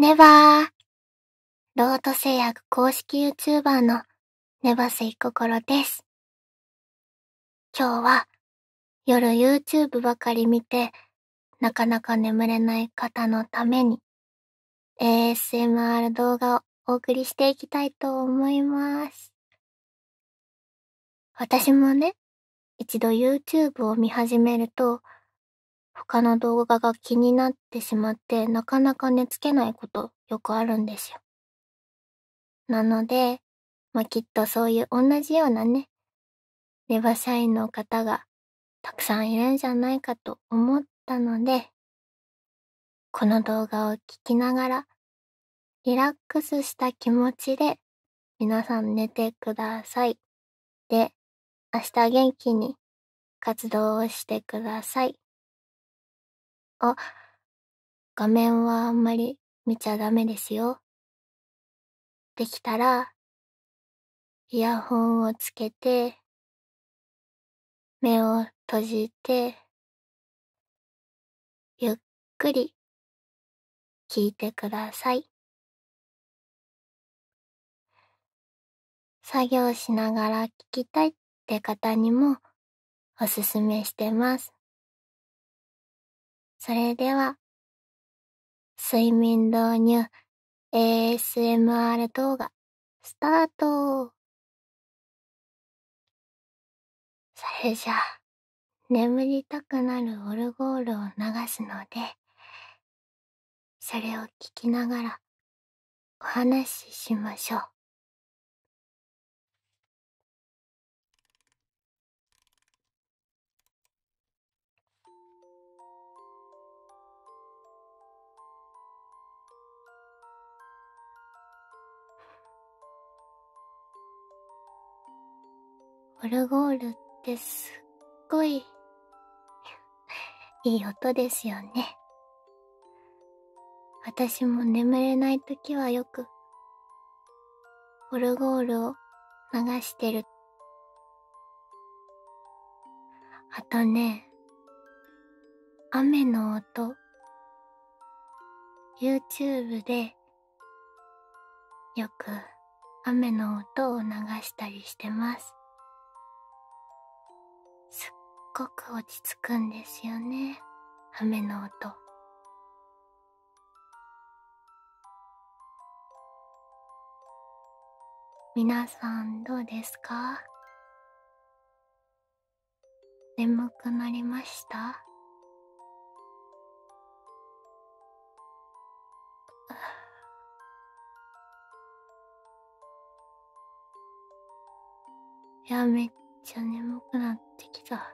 ネバー。ロート製薬公式 YouTuber のネバセイココロです。今日は夜 YouTube ばかり見てなかなか眠れない方のために ASMR 動画をお送りしていきたいと思います。私もね、一度 YouTube を見始めると他の動画が気になってしまってなかなか寝つけないことよくあるんですよ。なので、まあ、きっとそういう同じようなね、ネバ社員の方がたくさんいるんじゃないかと思ったので、この動画を聞きながら、リラックスした気持ちで皆さん寝てください。で、明日元気に活動をしてください。あ、画面はあんまり見ちゃダメですよ。できたら、イヤホンをつけて、目を閉じて、ゆっくり聞いてください。作業しながら聞きたいって方にもおすすめしてます。それでは、睡眠導入 ASMR 動画、スタートそれじゃあ、眠りたくなるオルゴールを流すので、それを聞きながらお話ししましょう。オルゴールってすっごいいい音ですよね私も眠れない時はよくオルゴールを流してるあとね雨の音 YouTube でよく雨の音を流したりしてますごく落ち着くんですよね雨の音皆さんどうですか眠くなりましたいやめっちゃ眠くなってきた。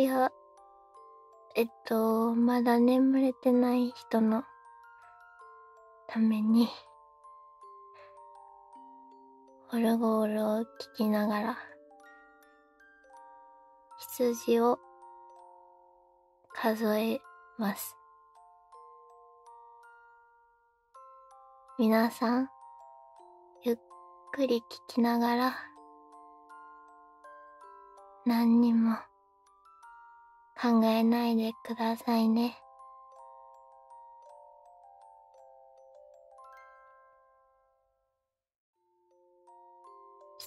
いや、えっと、まだ眠れてない人のために、オルゴールを聞きながら、羊を数えます。皆さん、ゆっくり聞きながら、何にも、考えないでくださいね。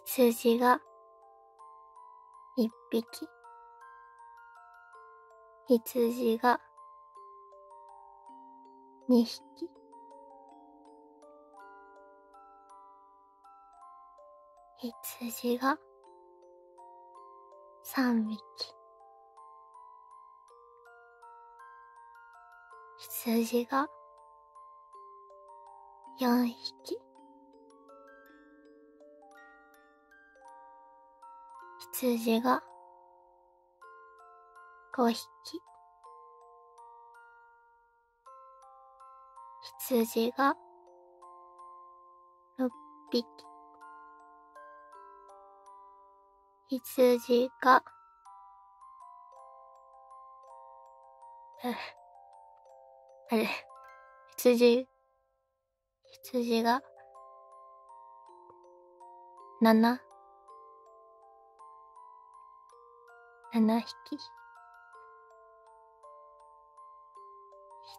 羊が一匹羊が二匹羊が三匹数字が4匹羊が5匹羊が6匹羊があれ、羊、羊が、七七匹。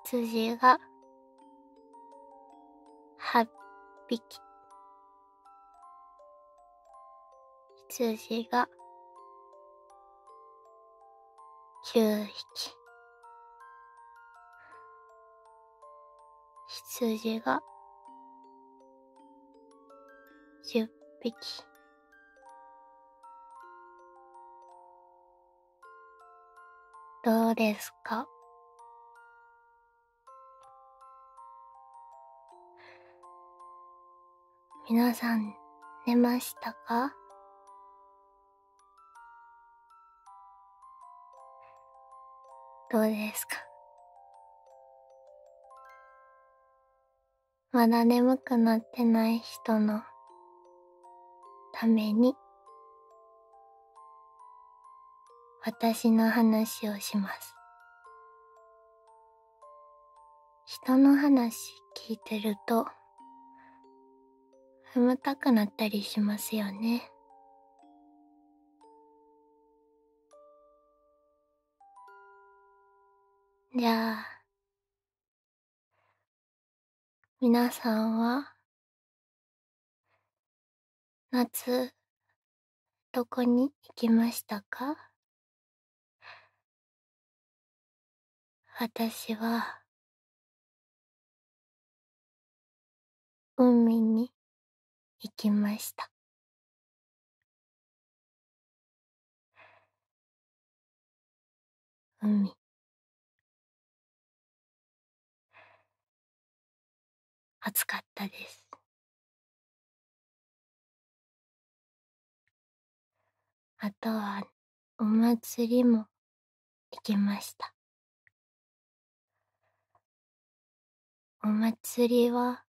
羊が、八匹。羊が、九匹。数字が10匹。どうですかみなさん寝ましたかどうですかまだ眠くなってない人のために私の話をします人の話聞いてると眠たくなったりしますよねじゃあ皆さんは夏どこに行きましたか私は海に行きました海暑かったですあとはお祭りも行きましたお祭りは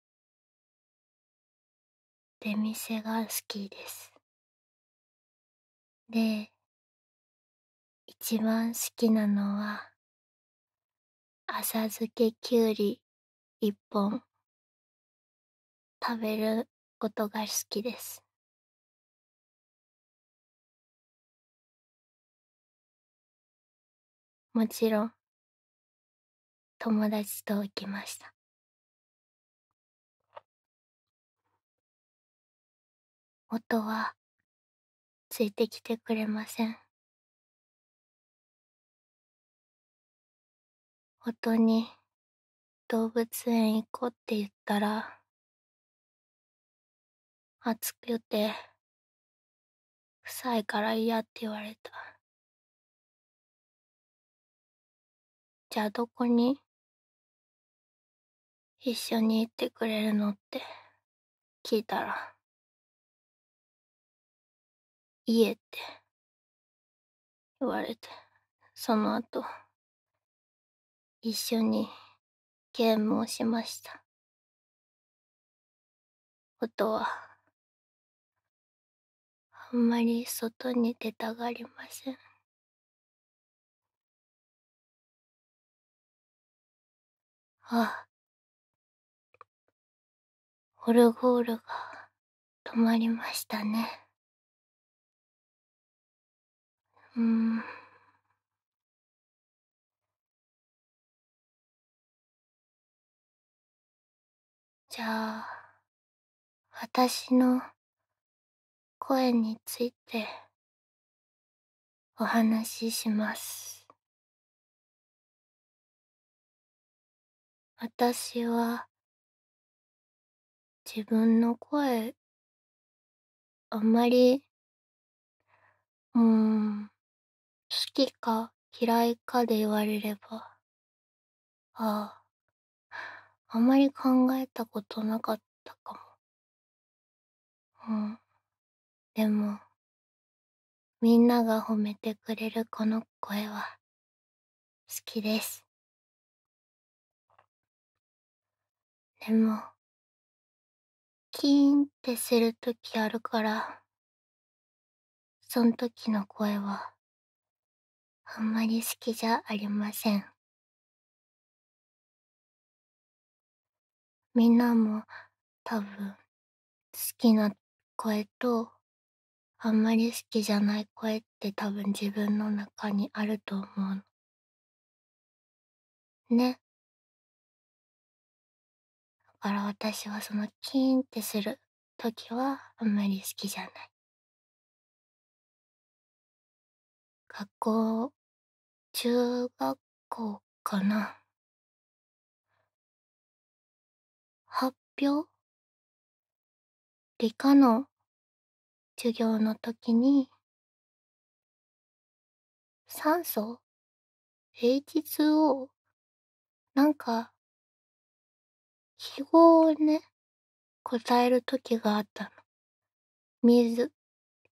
出店が好きですで一番好きなのは浅漬けきゅうり一本食べることが好きです。もちろん友達と行きました。音はついてきてくれません。音に動物園行こうって言ったら暑くて、臭いから嫌って言われた。じゃあどこに一緒に行ってくれるのって聞いたら、家って言われて、その後、一緒にゲームをしました。音はあんまり外に出たがりませんあオルゴールが止まりましたねうんじゃあ私の声についてお話しします私は自分の声あんまりうーん好きか嫌いかで言われればあああんまり考えたことなかったかもうんでも、みんなが褒めてくれるこの声は、好きです。でも、キーンってするときあるから、そん時の声は、あんまり好きじゃありません。みんなも多分好きな声とあんまり好きじゃない声って多分自分の中にあると思うの。ね。だから私はそのキーンってする時はあんまり好きじゃない。学校、中学校かな。発表理科の授業の時に酸素 H2O なんか記号をね答える時があったの水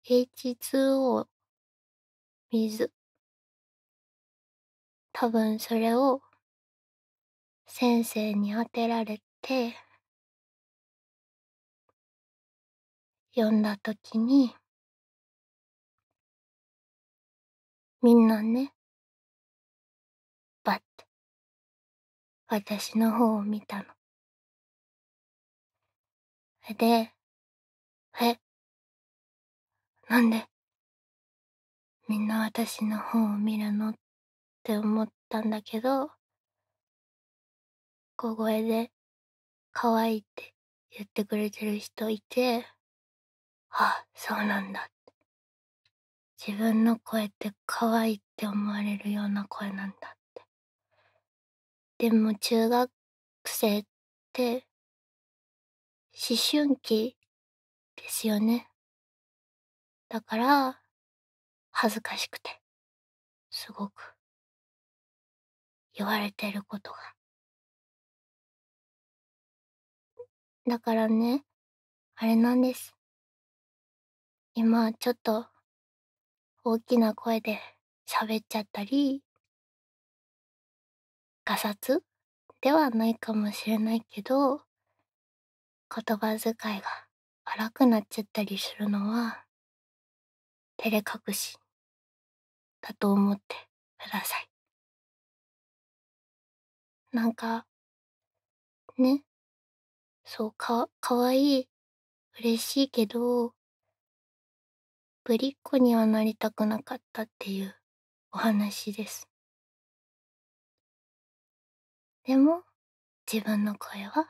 H2O 水多分それを先生に当てられて読んだ時にみんなねバッて私の方を見たの。で、え、なんでみんな私の方を見るのって思ったんだけど小声で可愛いって言ってくれてる人いてあそうなんだって自分の声って可愛いって思われるような声なんだってでも中学生って思春期ですよねだから恥ずかしくてすごく言われてることがだからねあれなんです今ちょっと大きな声で喋っちゃったり、がさつではないかもしれないけど、言葉遣いが荒くなっちゃったりするのは、照れ隠しだと思ってください。なんか、ね、そう、か、かわいい、嬉しいけど、ぶりっ子にはなりたくなかったっていうお話です。でも、自分の声は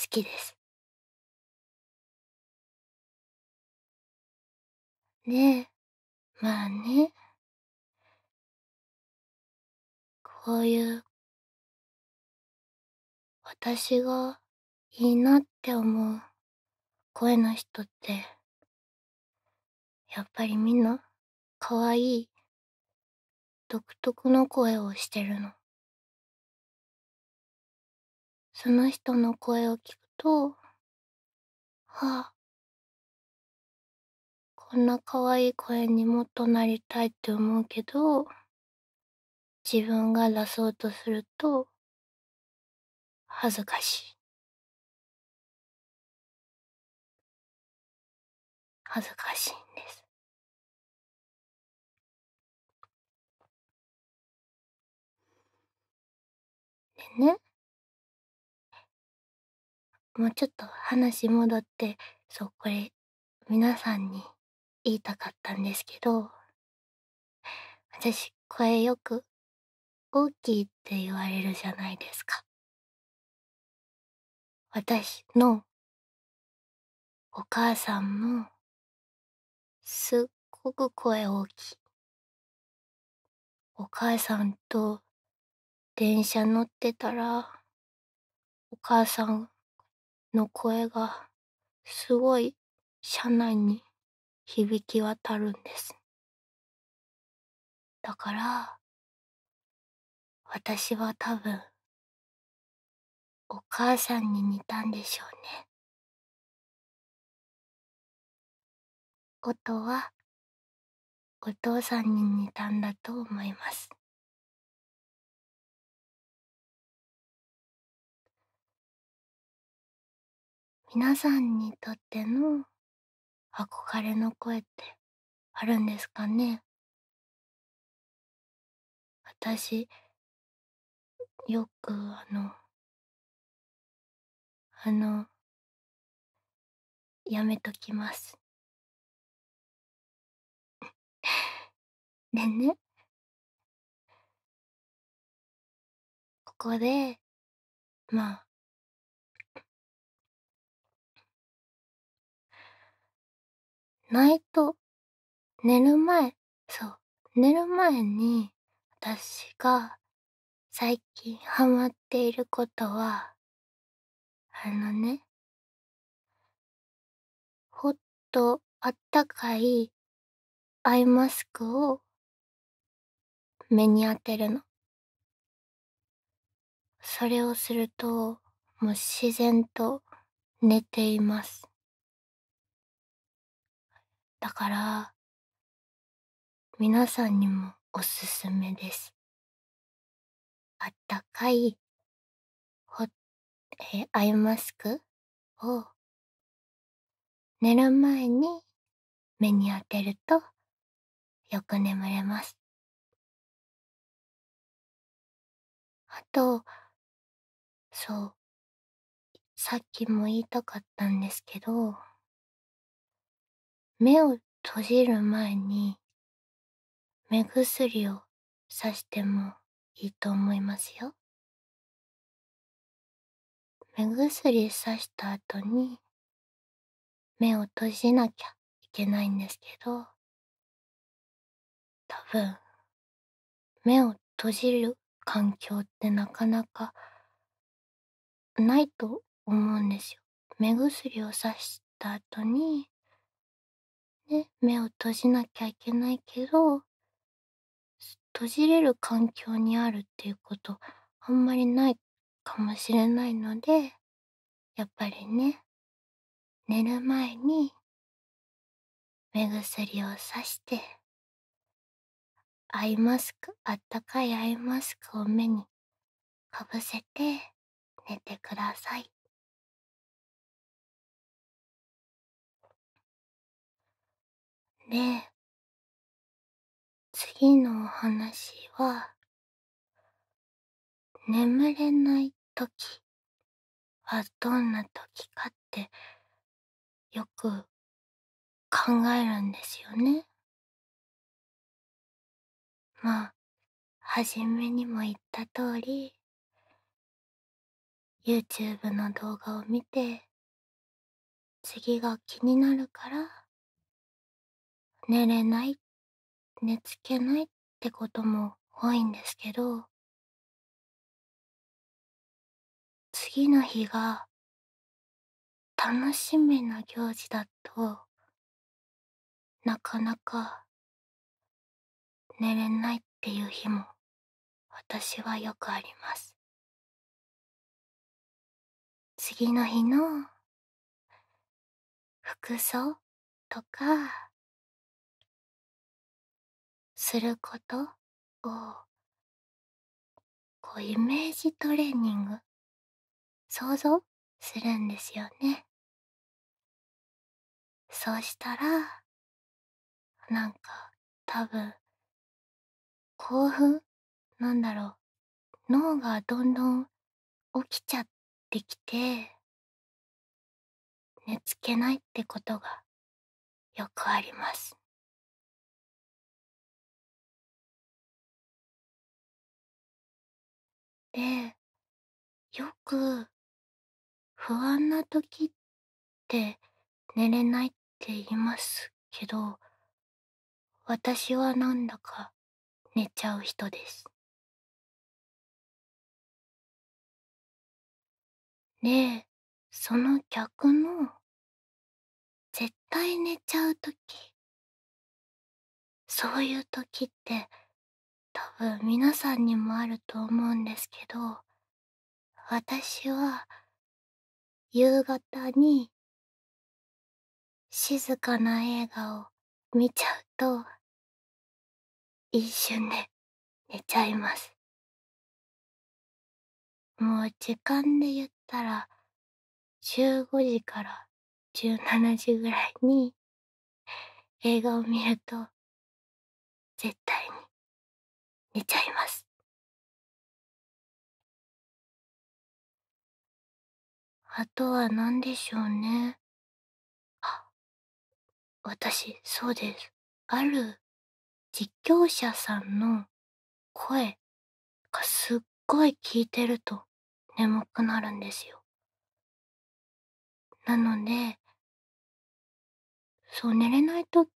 好きです。で、まあね、こういう私がいいなって思う声の人ってやっぱりみんな、かわいい、独特の声をしてるの。その人の声を聞くと、はあ、こんな可愛い声にもっとなりたいって思うけど、自分が出そうとすると、恥ずかしい。恥ずかしいんです。ねもうちょっと話戻ってそうこれ皆さんに言いたかったんですけど私声よく大きいって言われるじゃないですか私のお母さんもすっごく声大きいお母さんと電車乗ってたら、お母さんの声がすごい車内に響き渡るんです。だから、私は多分、お母さんに似たんでしょうね。音は、お父さんに似たんだと思います。皆さんにとっての憧れの声ってあるんですかね私よくあのあのやめときます でねここでまあナイト、寝る前、そう、寝る前に、私が最近ハマっていることは、あのね、ほっとあったかいアイマスクを目に当てるの。それをすると、もう自然と寝ています。だから皆さんにもおすすめですあったかいほえアイマスクを寝る前に目に当てるとよく眠れますあとそうさっきも言いたかったんですけど目を閉じる前に目薬をさしてもいいと思いますよ目薬さした後に目を閉じなきゃいけないんですけど多分目を閉じる環境ってなかなかないと思うんですよ。目薬をさした後にね目を閉じなきゃいけないけど閉じれる環境にあるっていうことあんまりないかもしれないのでやっぱりね寝る前に目薬をさしてアイマスクあったかいアイマスクを目にかぶせて寝てください。で次のお話は眠れない時はどんな時かってよく考えるんですよね。まあ初めにも言った通り YouTube の動画を見て次が気になるから寝れない寝つけないってことも多いんですけど次の日が楽しみな行事だとなかなか寝れないっていう日も私はよくあります次の日の服装とかすることをこうイメージトレーニング想像するんですよねそうしたらなんか多分興奮なんだろう脳がどんどん起きちゃってきて寝つけないってことがよくありますってよく不安な時って寝れないって言いますけど私はなんだか寝ちゃう人ですでその逆の絶対寝ちゃう時そういう時って多分皆さんにもあると思うんですけど私は夕方に静かな映画を見ちゃうと一瞬で寝ちゃいますもう時間で言ったら15時から17時ぐらいに映画を見ると絶対に寝ちゃいますあとは何でしょうねあ私そうですある実況者さんの声がすっごい聞いてると眠くなるんですよなのでそう寝れない時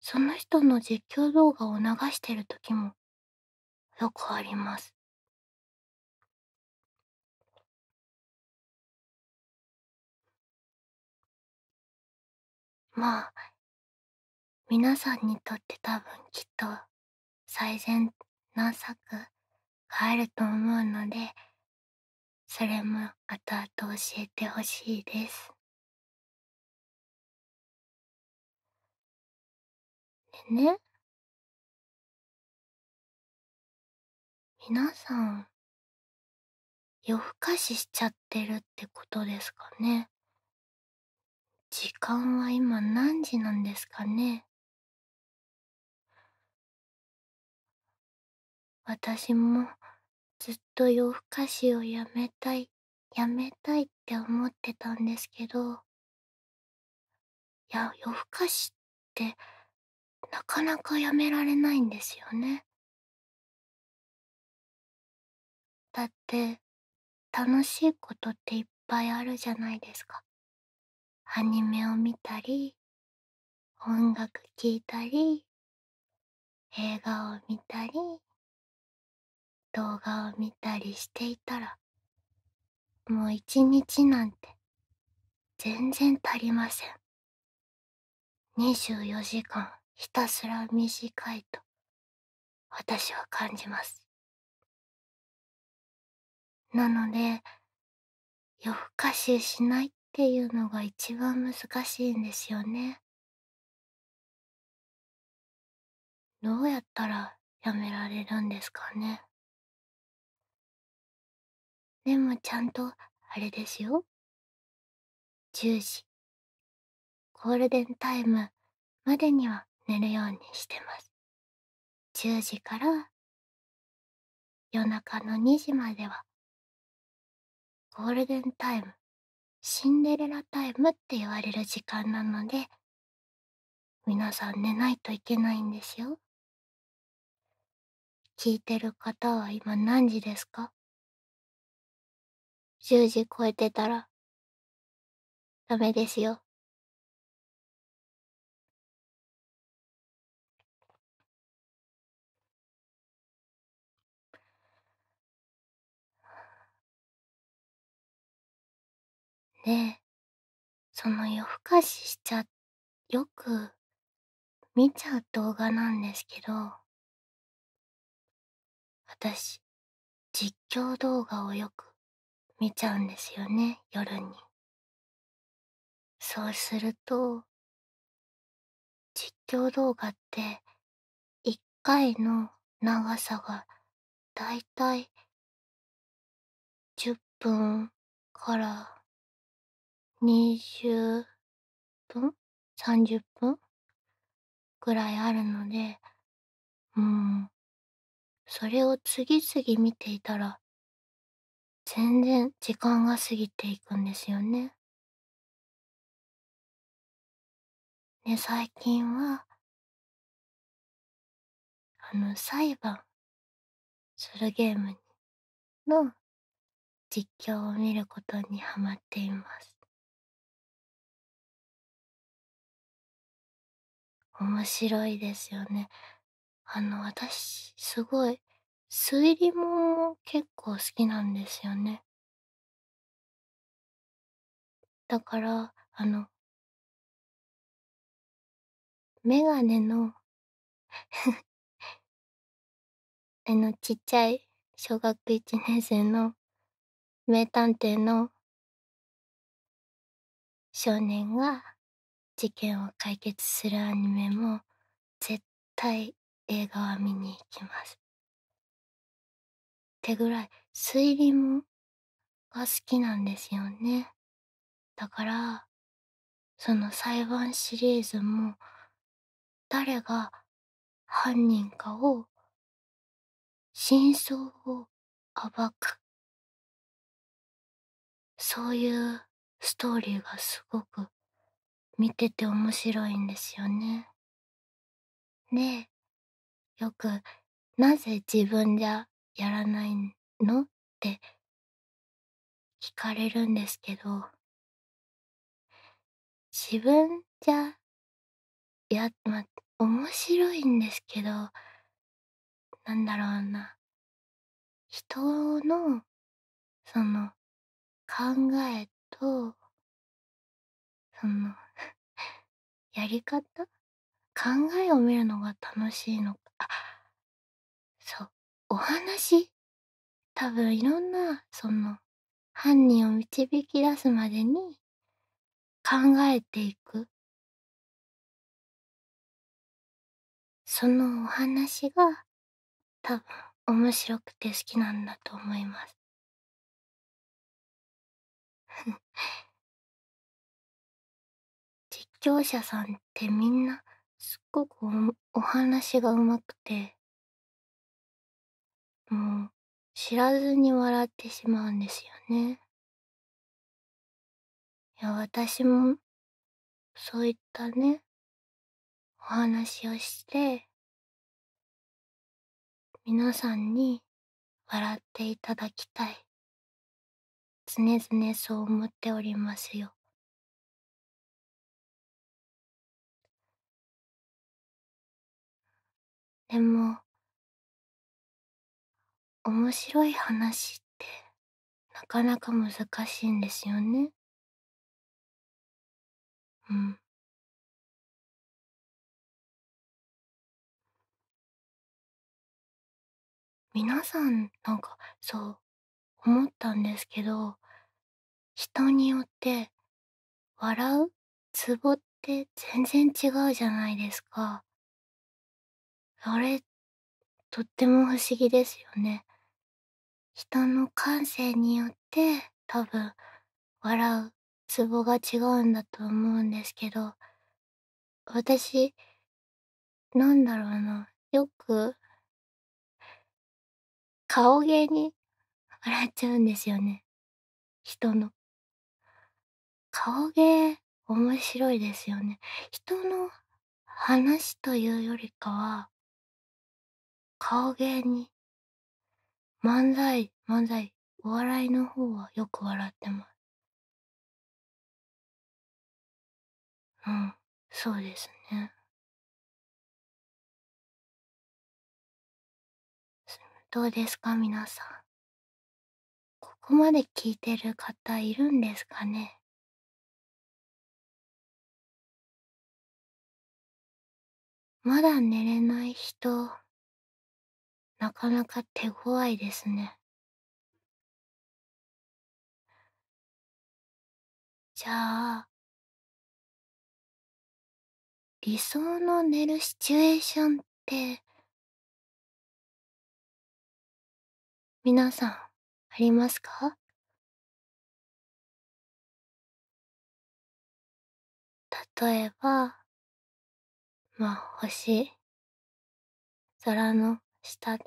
その人の実況動画を流してる時もよくありますまあ皆さんにとって多分きっと最善な策があると思うのでそれも後々教えてほしいですでね皆さん夜更かししちゃってるってことですかね時間は今何時なんですかね私もずっと夜更かしをやめたいやめたいって思ってたんですけどいや夜更かしってなかなかやめられないんですよねだって楽しいことっていっぱいあるじゃないですかアニメを見たり音楽聴いたり映画を見たり動画を見たりしていたらもう一日なんて全然足りません24時間ひたすら短いと私は感じますなので夜更かししないっていうのが一番難しいんですよねどうやったらやめられるんですかねでもちゃんとあれですよ10時ゴールデンタイムまでには寝るようにしてます10時から夜中の2時まではゴールデンタイムシンデレラタイムって言われる時間なので皆さん寝ないといけないんですよ聞いてる方は今何時ですか10時超えてたらダメですよでその夜更かししちゃよく見ちゃう動画なんですけど私実況動画をよく見ちゃうんですよね夜にそうすると実況動画って1回の長さがだいたい10分から20分 ?30 分ぐらいあるので、うん。それを次々見ていたら、全然時間が過ぎていくんですよね。ね、最近は、あの、裁判するゲームの実況を見ることにハマっています。面白いですよね。あの私すごい推理も結構好きなんですよね。だからあのメガネの あのちっちゃい小学1年生の名探偵の少年が事件を解決するアニメも絶対映画は見に行きますってぐらい推理もが好きなんですよねだからその裁判シリーズも誰が犯人かを真相を暴くそういうストーリーがすごく見てて面白いんですよね。でよく「なぜ自分じゃやらないの?」って聞かれるんですけど自分じゃやま面白いんですけどなんだろうな人のその考えとそのやり方考えを見るのが楽しいのかそうお話多分いろんなその犯人を導き出すまでに考えていくそのお話が多分面白くて好きなんだと思います 聴者さんってみんなすっごくお話がうまくてもう知らずに笑ってしまうんですよね。いや私もそういったねお話をして皆さんに笑っていただきたい常々そう思っておりますよ。でも面白い話ってなかなか難しいんですよねうんなさんなんかそう思ったんですけど人によって笑うツボって全然違うじゃないですかあれ、とっても不思議ですよね。人の感性によって多分笑うツボが違うんだと思うんですけど、私、なんだろうな、よく、顔芸に笑っちゃうんですよね。人の。顔芸、面白いですよね。人の話というよりかは、顔芸に漫才漫才お笑いの方はよく笑ってますうんそうですねどうですか皆さんここまで聞いてる方いるんですかねまだ寝れない人なかなか手強いですね。じゃあ、理想の寝るシチュエーションって、皆さん、ありますか例えば、まあ、星、空の下で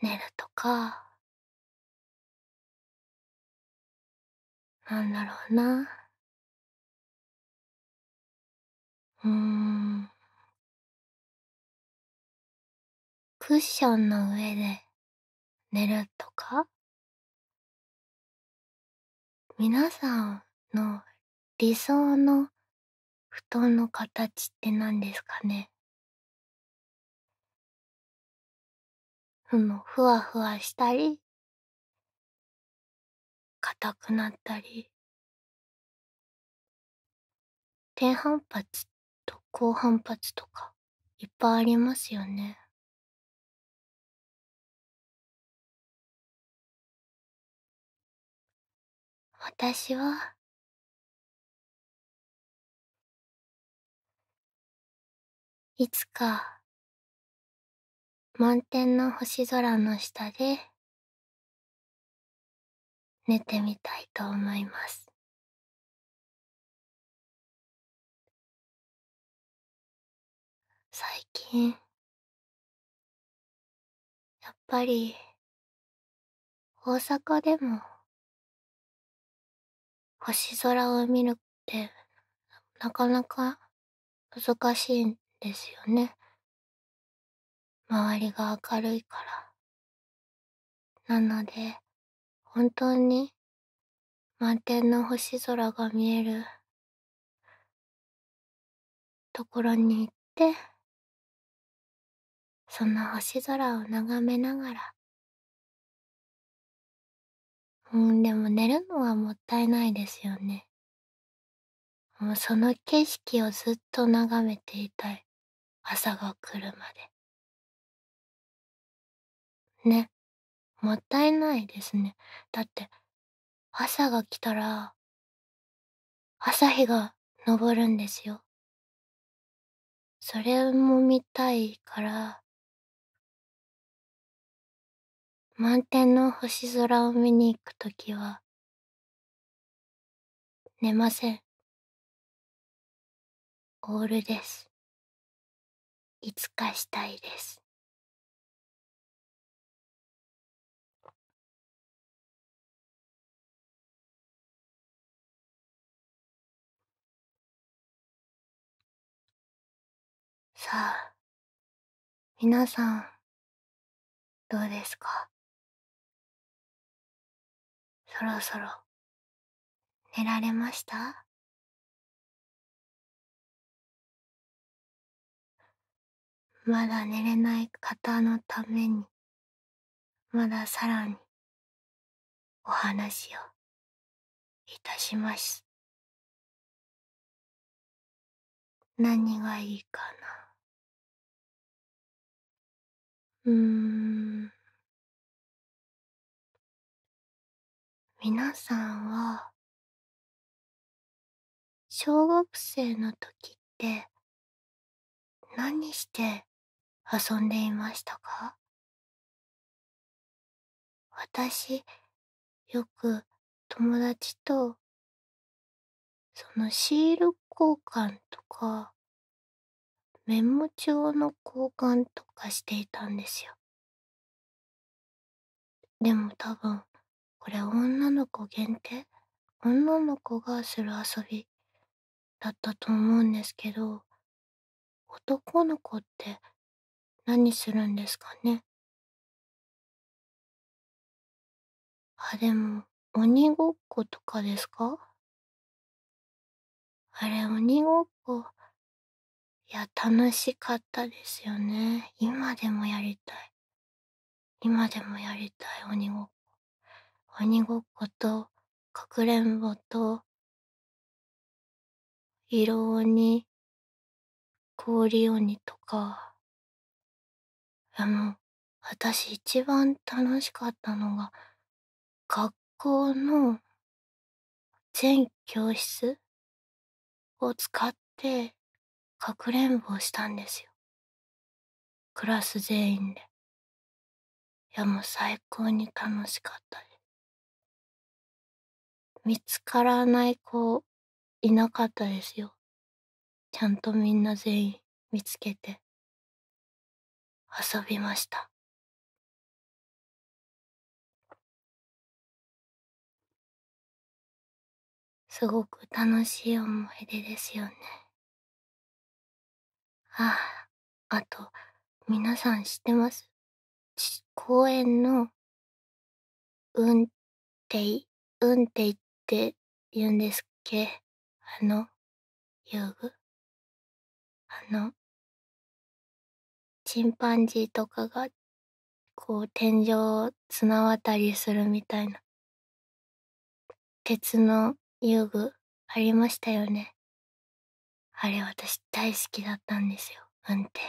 寝るとかなんだろうなうんクッションの上で寝るとか皆さんの理想の布団の形って何ですかねふわふわしたり硬くなったり低反発と高反発とかいっぱいありますよね。私は「いつか満天の星空の下で寝てみたいと思います最近やっぱり大阪でも星空を見るってなかなか難しいんですよね。周りが明るいから。なので、本当に満天の星空が見えるところに行って、その星空を眺めながら。うん、でも寝るのはもったいないですよね。もうその景色をずっと眺めていたい。朝が来るまで。ね。もったいないですね。だって、朝が来たら、朝日が昇るんですよ。それも見たいから、満天の星空を見に行くときは、寝ません。オールです。いつかしたいです。さあ皆さんどうですかそろそろ寝られましたまだ寝れない方のためにまださらにお話をいたします何がいいかなうーん皆さんは小学生の時って何して遊んでいましたか私よく友達とそのシール交換とかメモ帳の交換とかしていたんですよでも多分これ女の子限定女の子がする遊びだったと思うんですけど男の子って何するんですかねあでも鬼ごっことかですかあれ鬼ごっこいや楽しかったですよね今でもやりたい今でもやりたい鬼ごっこ鬼ごっことかくれんぼと色鬼氷鬼とかいやもう私一番楽しかったのが学校の全教室を使ってかくれんぼをしたんですよクラス全員でいやもう最高に楽しかったです見つからない子いなかったですよちゃんとみんな全員見つけて遊びましたすごく楽しい思い出ですよね。ああと皆さん知ってます公園のうんていうんていって言うんですっけあの遊具あのチンパンジーとかがこう天井を綱渡りするみたいな鉄の遊具ありましたよね。あれ私大好きだったんですよ運転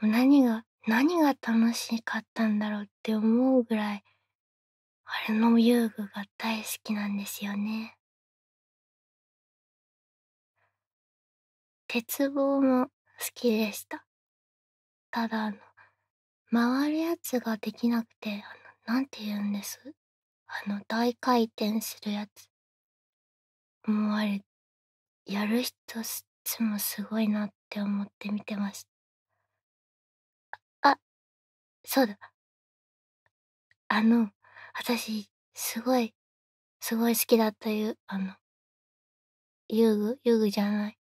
何が何が楽しかったんだろうって思うぐらいあれの遊具が大好きなんですよね鉄棒も好きでしたただあの回るやつができなくてあのなんて言うんですあの大回転するやつもうあれやる人っちもすごいなって思って見てましたああそうだあの私すごいすごい好きだったいうあの遊具遊具じゃない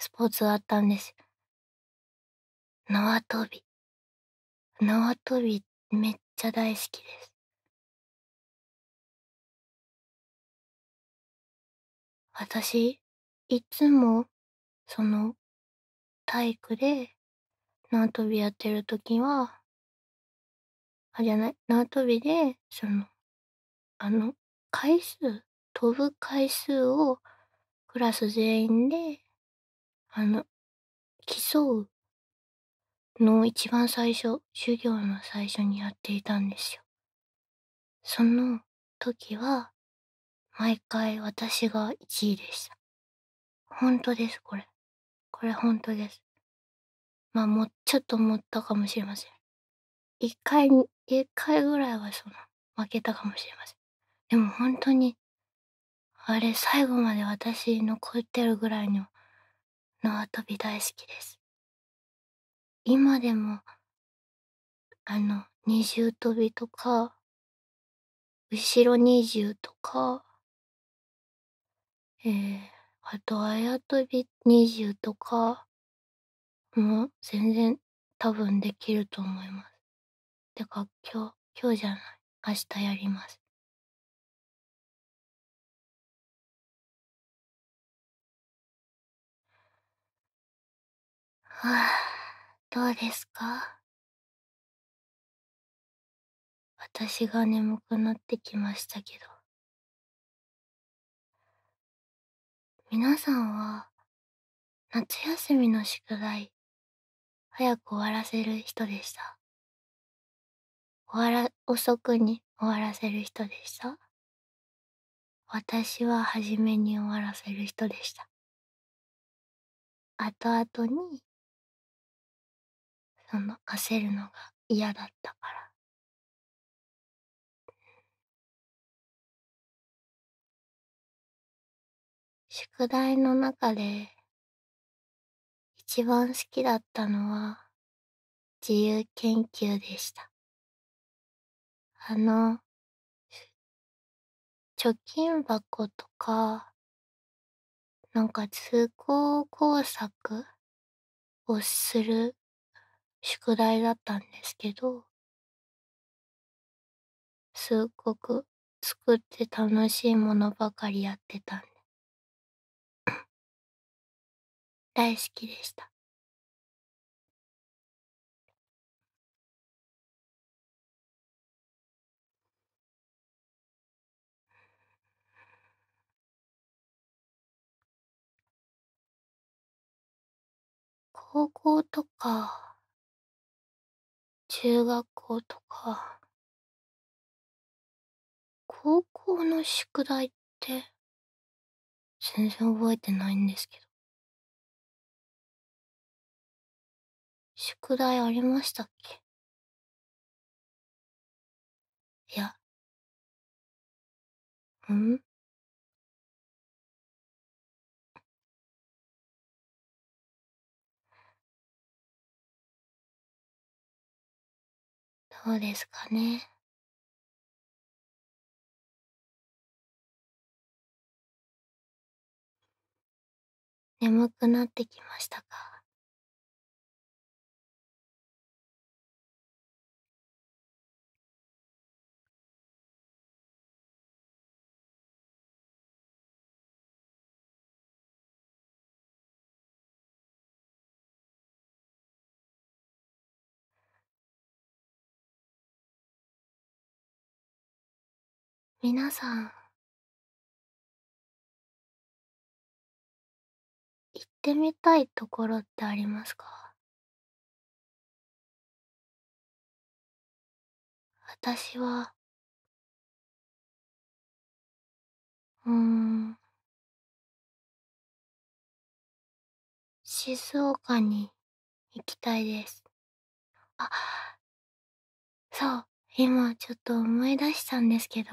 スポーツがあったんです縄跳び縄跳びめっちゃ大好きです私いつもその体育で縄跳びやってる時はあじゃない縄跳びでそのあの回数飛ぶ回数をクラス全員であの競うのを一番最初修行の最初にやっていたんですよ。その時は毎回私が1位でした。本当です、これ。これ本当です。まあ、もうちょっと思ったかもしれません。一回、一回ぐらいはその、負けたかもしれません。でも本当に、あれ、最後まで私残ってるぐらいの縄跳び大好きです。今でも、あの、二重跳びとか、後ろ二重とか、えー、あと、あやとび20とかも全然多分できると思います。てか、今日、今日じゃない。明日やります。はあ、どうですか私が眠くなってきましたけど。皆さんは夏休みの宿題早く終わらせる人でした終わら遅くに終わらせる人でした私は初めに終わらせる人でした後々にその焦るのが嫌だったから宿題の中で一番好きだったのは自由研究でした。あの、貯金箱とか、なんか通行工作をする宿題だったんですけど、すごく作って楽しいものばかりやってたんです。大好きでした高校とか中学校とか高校の宿題って全然覚えてないんですけど宿題ありましたっけいや。んどうですかね。眠くなってきましたか皆さん行ってみたいところってありますか私はうーん静岡に行きたいですあそう今ちょっと思い出したんですけど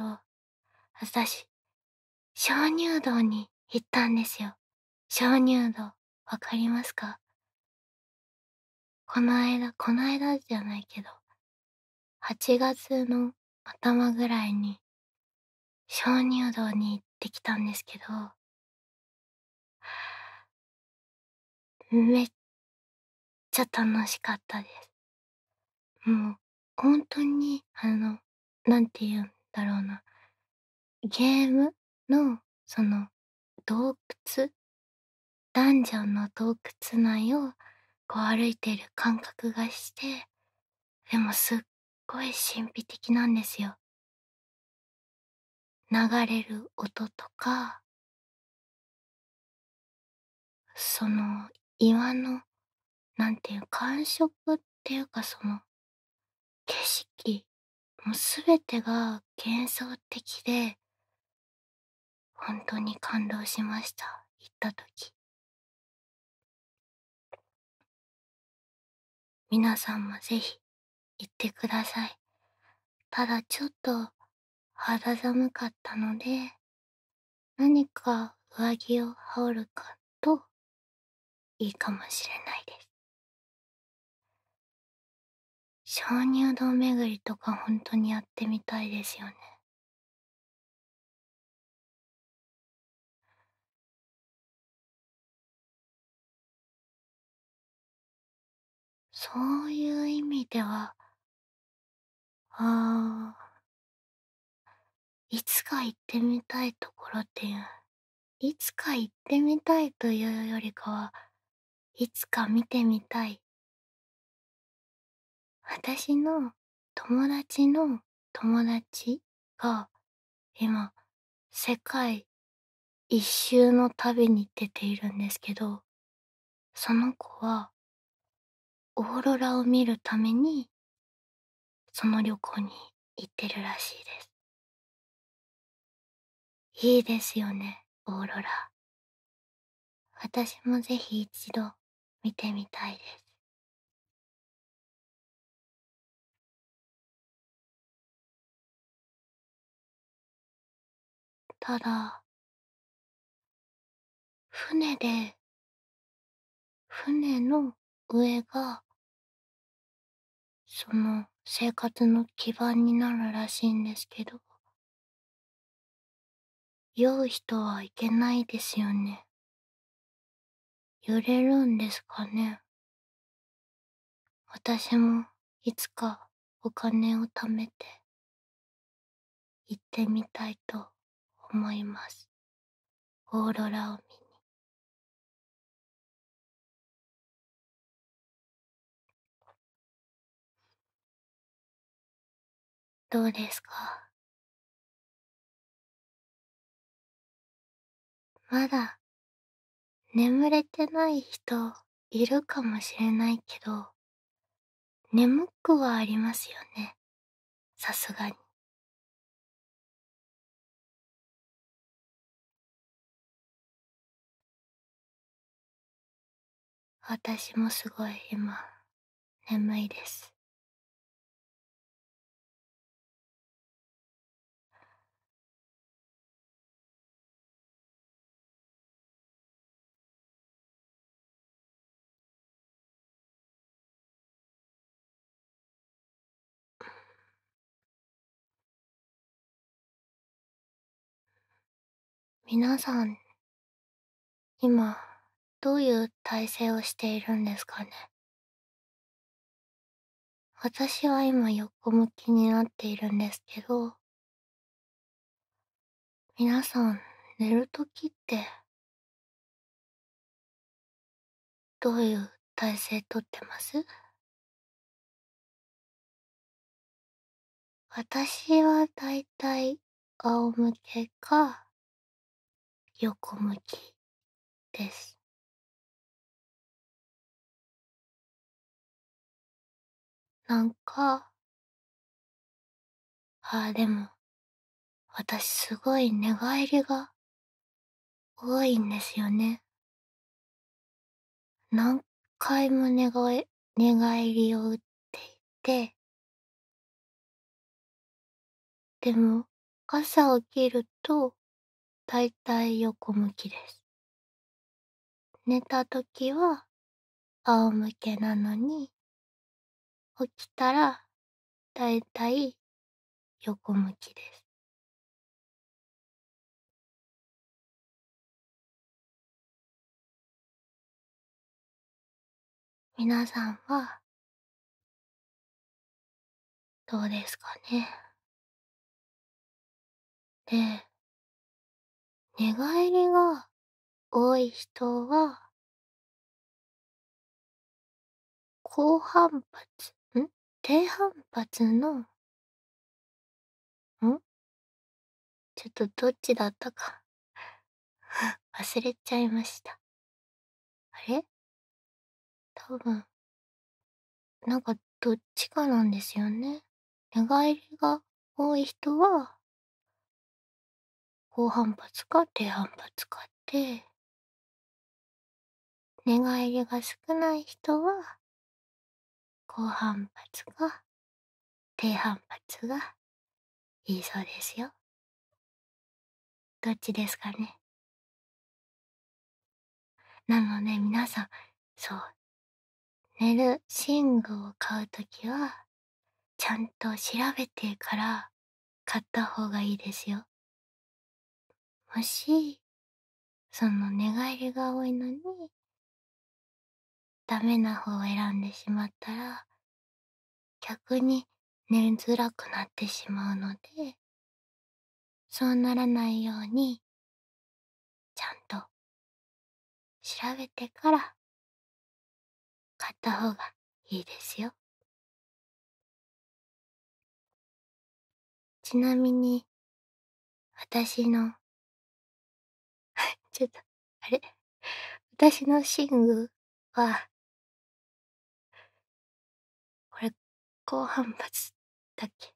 私、鍾乳洞に行ったんですよ。鍾乳洞、わかりますかこの間、この間じゃないけど、8月の頭ぐらいに、鍾乳洞に行ってきたんですけど、めっちゃ楽しかったです。もう、本当に、あの、なんて言うんだろうな。ゲームのその洞窟ダンジョンの洞窟内をこう歩いている感覚がしてでもすっごい神秘的なんですよ。流れる音とかその岩のなんていう感触っていうかその景色もうすべてが幻想的で本当に感動しました行った時皆さんもぜひ行ってくださいただちょっと肌寒かったので何か上着を羽織るかといいかもしれないです鍾乳洞巡りとか本当にやってみたいですよねそういう意味ではあいつか行ってみたいところっていういつか行ってみたいというよりかはいつか見てみたい私の友達の友達が今世界一周の旅に出ているんですけどその子はオーロラを見るためにその旅行に行ってるらしいですいいですよねオーロラ私もぜひ一度見てみたいですただ船で船の上がその生活の基盤になるらしいんですけど酔う人はいけないですよね揺れるんですかね私もいつかお金を貯めて行ってみたいと思いますオーロラを見どうですかまだ眠れてない人いるかもしれないけど眠くはありますよねさすがに私もすごい今眠いです皆さん、今、どういう体勢をしているんですかね。私は今横向きになっているんですけど、皆さん、寝るときって、どういう体勢とってます私はだいたい仰向けか、横向きです。なんか、ああでも、私すごい寝返りが多いんですよね。何回も寝返寝返りを打っていて、でも朝起きると大体横向きです寝た時は仰向けなのに起きたら大体横向きです皆さんはどうですかねで寝返りが多い人は高反発ん低反発のんちょっとどっちだったか 忘れちゃいましたあれ多分なんかどっちかなんですよね寝返りが多い人は高反発か低反発かって寝返りが少ない人は高反発か低反発がいいそうですよどっちですかねなので皆さんそう寝る寝具を買うときはちゃんと調べてから買った方がいいですよ欲しいその寝返りが多いのにダメな方を選んでしまったら逆に寝づらくなってしまうのでそうならないようにちゃんと調べてから買った方がいいですよちなみに私のちょっと、あれ私の寝具は、これ、高反発だっけ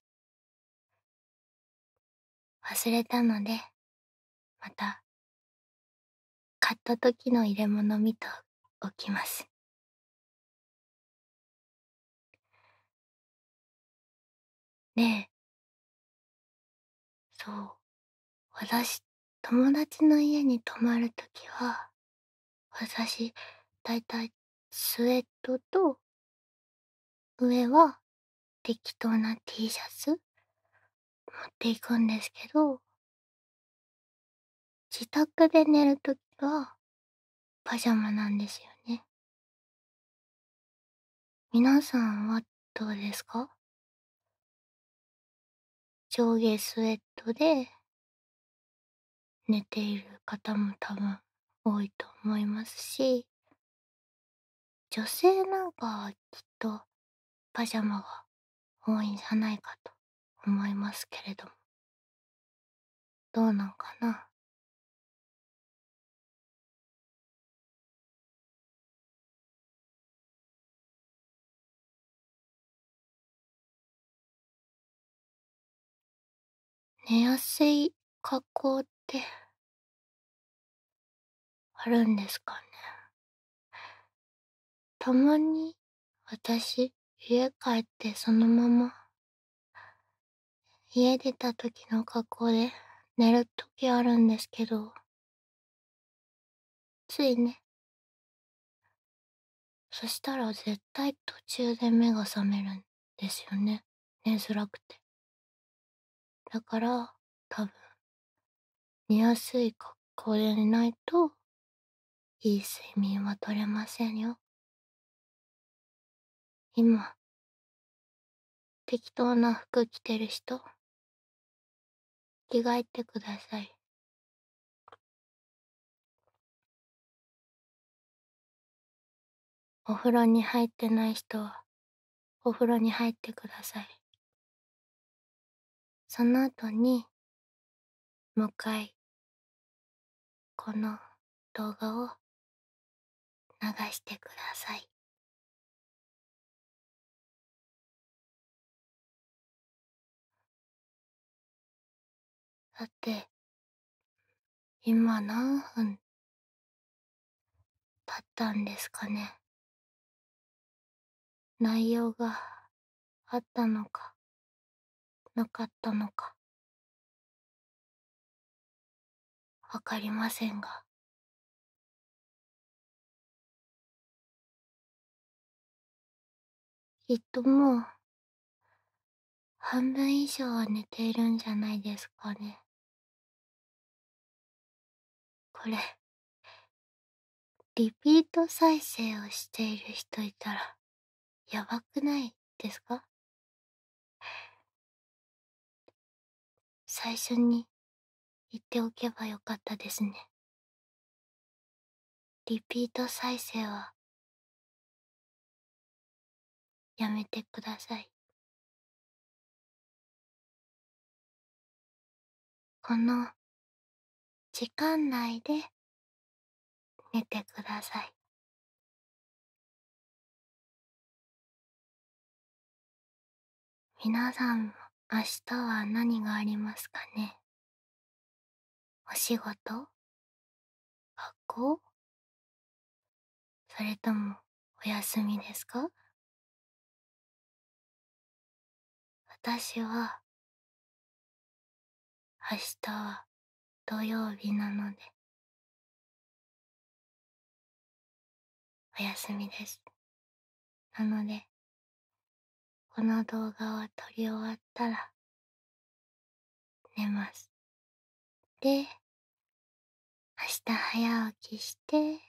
忘れたので、また、買った時の入れ物見とおきます。ねえ、そう、私友達の家に泊まるときは私だいたいスウェットと上は適当な T シャツ持っていくんですけど自宅で寝るときはパジャマなんですよね皆さんはどうですか上下スウェットで寝ている方も多分多いと思いますし女性なんかはきっとパジャマが多いんじゃないかと思いますけれどもどうなんかな寝やすい格好っってあるんですかねたまに私家帰ってそのまま家出た時の格好で寝る時あるんですけどついねそしたら絶対途中で目が覚めるんですよね寝づらくてだから多分見やすい格好で寝ないといい睡眠は取れませんよ今適当な服着てる人着替えてくださいお風呂に入ってない人はお風呂に入ってくださいその後に向かいこの動画を流してください。さて、今何分経ったんですかね。内容があったのか、なかったのか。わかりませんが。きっともう、半分以上は寝ているんじゃないですかね。これ、リピート再生をしている人いたら、やばくないですか最初に言っておけばよかったですねリピート再生はやめてくださいこの時間内で寝てください皆さん明日は何がありますかねお仕事学校それともお休みですか私は明日は土曜日なのでお休みですなのでこの動画を撮り終わったら寝ますで明日早起きして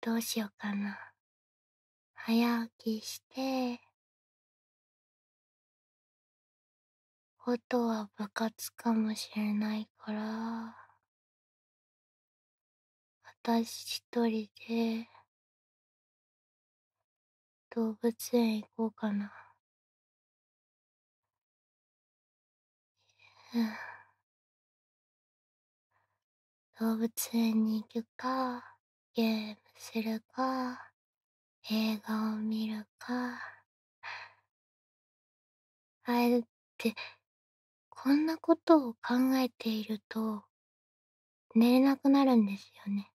どうしようかな早起きして音は部活かもしれないから私一人で動物園行こうかな。動物園に行くかゲームするか映画を見るかあえってこんなことを考えていると寝れなくなるんですよね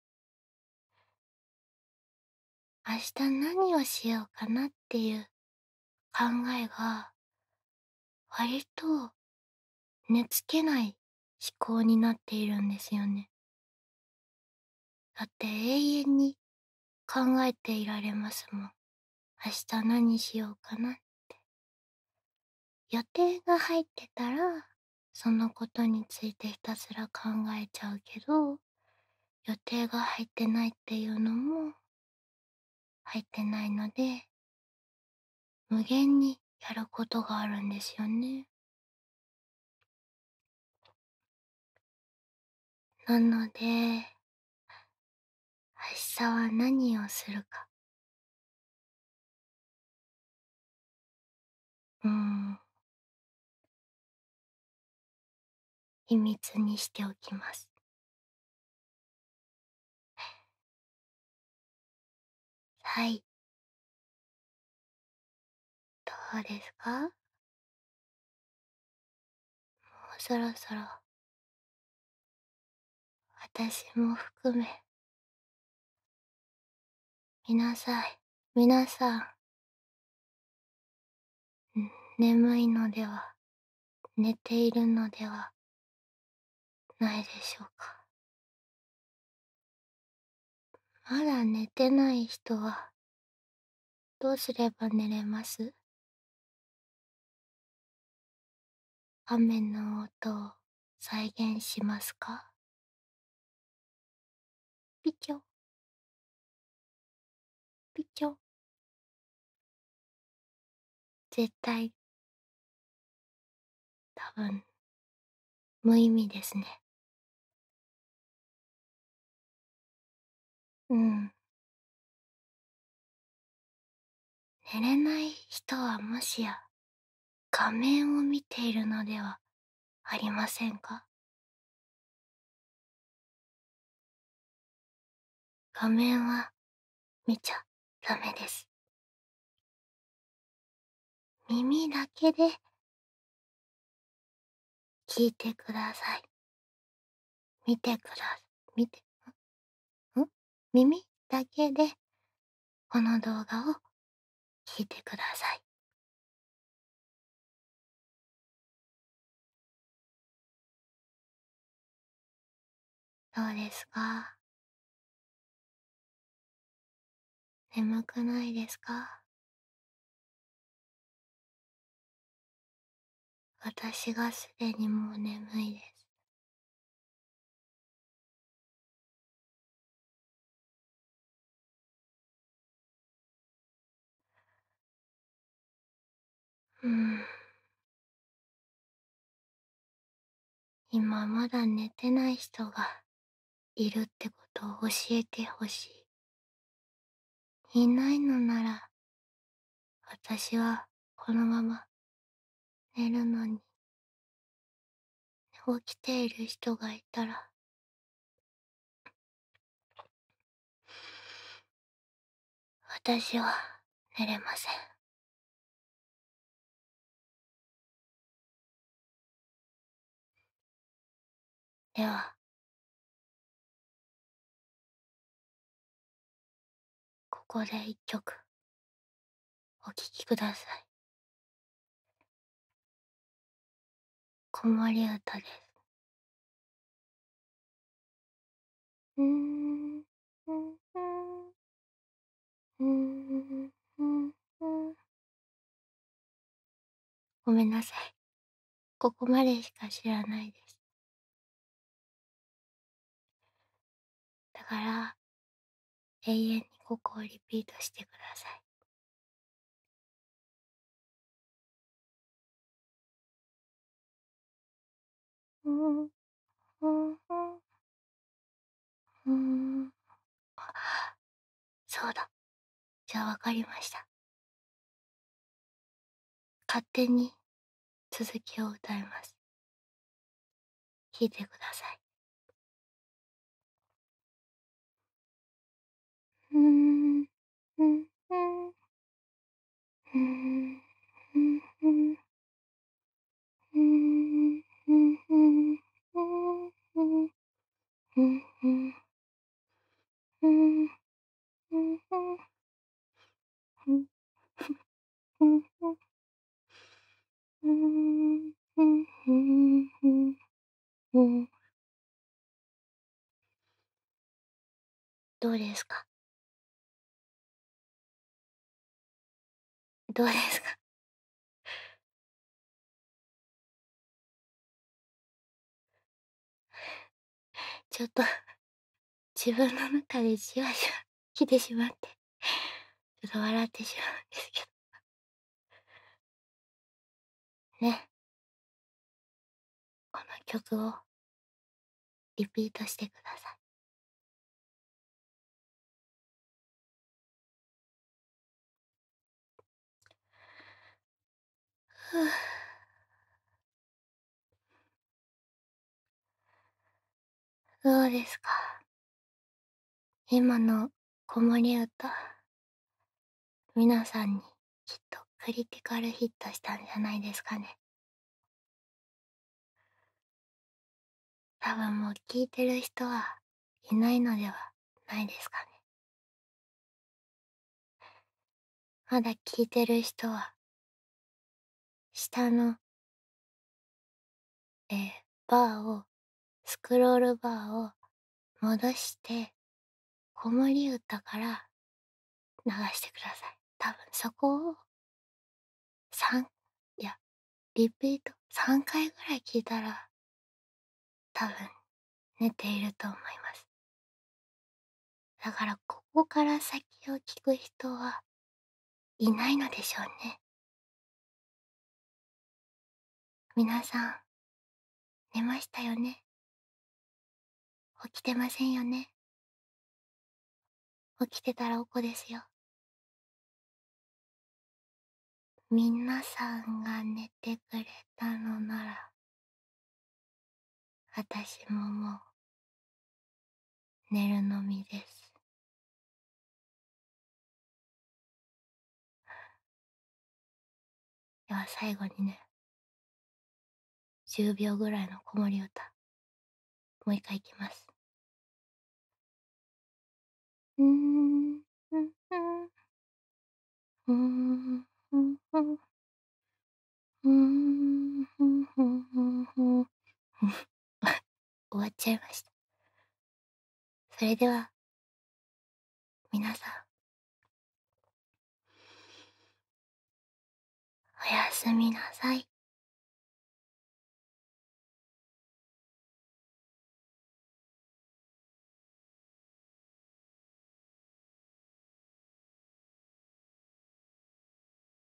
明日何をしようかなっていう考えが割と寝つけない思考になっているんですよね。だって永遠に考えていられますもん明日何しようかなって予定が入ってたらそのことについてひたすら考えちゃうけど予定が入ってないっていうのも入ってないので無限にやることがあるんですよね。なので明日は何をするかうん秘密にしておきますはいどうですかもうそろそろ私も含めみなさいなさん眠いのでは寝ているのではないでしょうかまだ寝てない人はどうすれば寝れます雨の音を再現しますかピチョよ。絶対、多分、無意味ですね。うん。寝れない人はもしや、画面を見ているのではありませんか画面は見ちゃダメです耳だけで聞いてください見てください見てん耳だけでこの動画を聞いてくださいどうですか眠くないですか私がすでにもう眠いです。うん。今まだ寝てない人がいるってことを教えてほしい。いないのなら、私はこのまま寝るのに。起きている人がいたら、私は寝れません。では、こで一曲お聴きくださいもり歌ですんんんんごめんなさいここまでしか知らないですだから永遠をリピートしてください。そうだじゃあかりました勝手に続きを歌います聞いてくださいどうですかどうですか ちょっと自分の中でじわじわ来てしまってちょっと笑ってしまうんですけど ねこの曲をリピートしてください どうですか今の子守歌皆さんにきっとクリティカルヒットしたんじゃないですかね多分もう聞いてる人はいないのではないですかねまだ聞いてる人は下の、えー、バーをスクロールバーを戻して子守歌から流してください多分そこを3いやリピート3回ぐらい聞いたら多分寝ていると思いますだからここから先を聞く人はいないのでしょうね皆さん寝ましたよね起きてませんよね起きてたらおこですよ皆さんが寝てくれたのなら私ももう寝るのみですでは最後にね10秒ぐらいの子守歌もう一回いきますうんうんうんうんうんうんうん終わっちゃいましたそれでは皆さんおやすみなさい。